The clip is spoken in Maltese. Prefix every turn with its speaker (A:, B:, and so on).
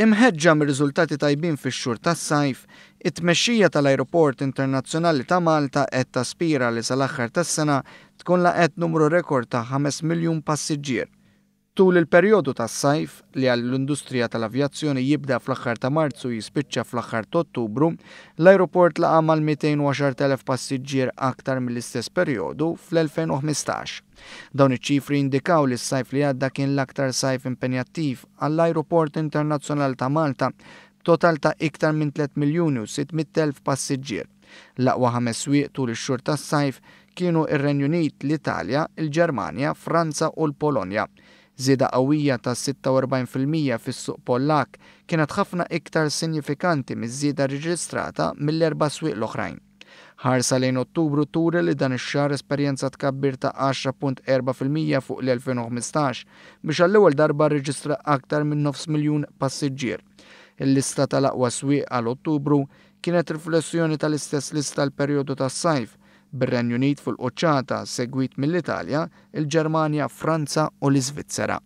A: Imħeġġa mir-riżultati tajbin fix-xhur tas-sajf, it-tmexxija tal-Ajruport Internazzjonali ta' Malta qed taspira li sal-aħħar tas-sena tkun laqet numru rekord ta' 5 miljun passiġġier. Tul il-perjodu tas sajf li għall-industrija tal-avjazzjoni jibda fl-axħar ta' Marzu jispiċċa fl-axħar ta' Ottubru, l-aeroport la' għamal 210000 passiġġier aktar mill-istess perjodu fl-2015. Dawn iċ-ċifri indikaw li s-sajf li għadda kien l-aktar sajf impenjattiv għall-Aeroport internazzjonal ta' Malta total ta' iktar minn 3 miljoni u 600.000 passiġġier. L-aqwa ħames wieq tul ix-xhur tas-sajf kienu ir-Renju Unit, l-Italja, il-Ġermanja, Franza u l-Polonja zieda qawwija ta' 46% fis-suq Pollak kienet ħafna iktar sinifikanti miż-żieda reġistrata mill-erba' swieq l-oħrajn. Ħarsa lejn Ottubru turi li dan ix-xahar esperjenza tkabbir ta' 10.4% fuq l-2015 biex għall-ewwel darba rreġistra aktar minn nofs miljun passiġġier. Il-lista tal-aqwa swieq għal Ottubru kienet riflessjoni tal-istess lista l-perjodu tas-sajf bir-Renju Unit fuq il-qoċċata segwit mill-Italja, il-Ġermanja, Franza u l-Iżvizzera.